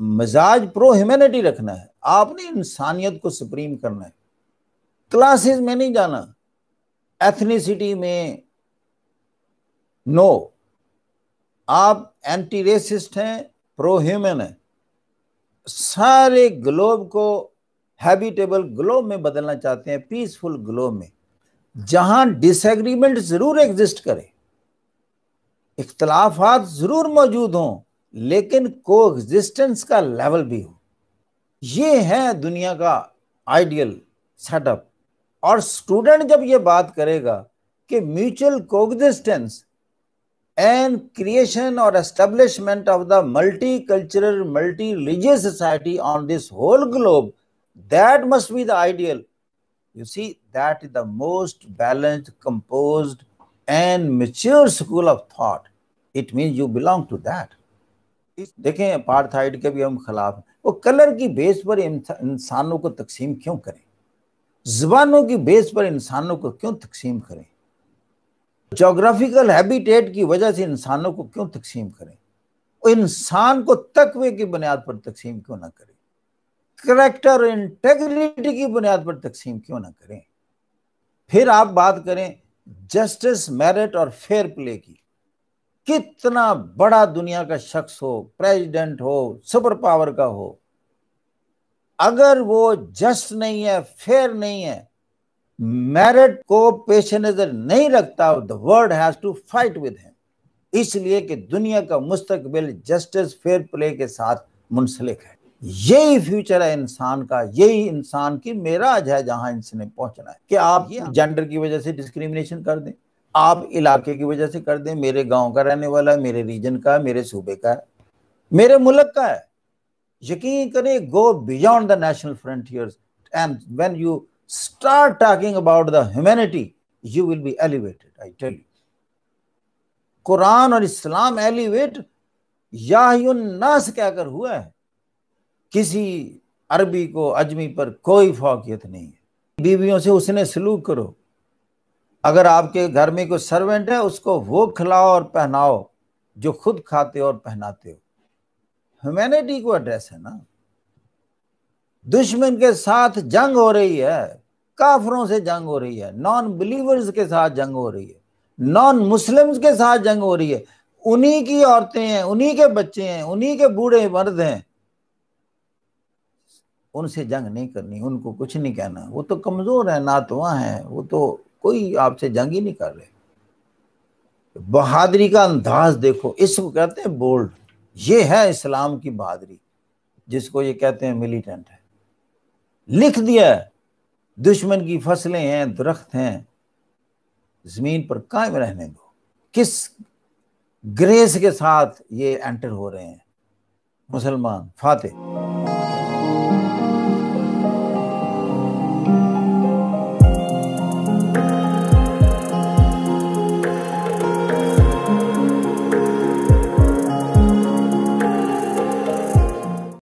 मिजाज pro humanity रखना है आपने इंसानियत को सुप्रीम करना है क्लासेस में नहीं जाना एथनिसिटी में नो आप एंटी रेसिस्ट हैं प्रो ह्यूमन है सारे ग्लोब को हैबिटेबल ग्लोब में बदलना चाहते हैं पीसफुल ग्लोब में जहां डिसएग्रीमेंट जरूर एग्जिस्ट करे इख्तलाफात जरूर मौजूद हों लेकिन को एग्जिस्टेंस का लेवल भी हो ये है दुनिया का आइडियल सेटअप और स्टूडेंट जब ये बात करेगा कि mutual coexistence and creation और establishment of the multi cultural multi religious society on this whole globe that must be the ideal you see that is the most balanced composed and mature school of thought it means you belong to that देखें apartheid के भी हम खिलाफ हैं वो colour की base पर इंसानों को तकसीम क्यों करें जबानों की बेस पर इंसानों को क्यों तकसीम करें जोग्राफिकल हैबिटेट की वजह से इंसानों को क्यों तकसीम करें इंसान को तकवे की बुनियाद पर तकसीम क्यों ना करें करेक्टर इंटेग्रिटी की बुनियाद पर तकसीम क्यों ना करें फिर आप बात करें जस्टिस मेरिट और फेयर प्ले की कितना बड़ा दुनिया का शख्स हो प्रेसिडेंट हो सुपर पावर का हो अगर वो जस्ट नहीं है फेयर नहीं है मेरिट को पेश नजर नहीं रखता the world has to fight with him इसलिए कि दुनिया का मुस्तकबिल जस्टिस फेयर प्ले के साथ मुंसलिक है यही फ्यूचर है इंसान का यही इंसान की मेराज है जहां इसने पहुंचना है कि आप जेंडर की वजह से डिस्क्रिमिनेशन कर दें आप इलाके की वजह से कर दें मेरे गांव का रहने वाला है मेरे रीजन का मेरे सूबे का है मेरे मुल्क का है यकीन करें go beyond the national frontiers and when you start talking about the humanity you will be elevated I tell you Quran और इस्लाम एलिवेट यास कहकर हुआ है किसी अरबी को अजमी पर कोई फोकियत नहीं है बीवियों से उसने सलूक करो अगर आपके घर में कोई सर्वेंट है उसको वो खिलाओ और पहनाओ जो खुद खाते और पहनाते हो ह्यूमैनिटी को एड्रेस है ना दुश्मन के साथ जंग हो रही है काफरों से जंग हो रही है नॉन बिलीवर्स के साथ जंग हो रही है नॉन मुस्लिम्स के साथ जंग हो रही है उन्हीं की औरतें हैं उन्हीं के बच्चे हैं उन्हीं के बूढ़े मर्द हैं उनसे जंग नहीं करनी उनको कुछ नहीं कहना वो तो कमजोर है नातवा है वो तो कोई आपसे जंग ही नहीं कर रहे बहादुरी का अंदाज देखो इसको कहते हैं बोल्ड ये है इस्लाम की बहादुरी जिसको ये कहते हैं मिलिटेंट है लिख दिया दुश्मन की फसलें हैं दरख्त हैं जमीन पर कायम रहने दो किस ग्रेस के साथ ये एंटर हो रहे हैं मुसलमान फातह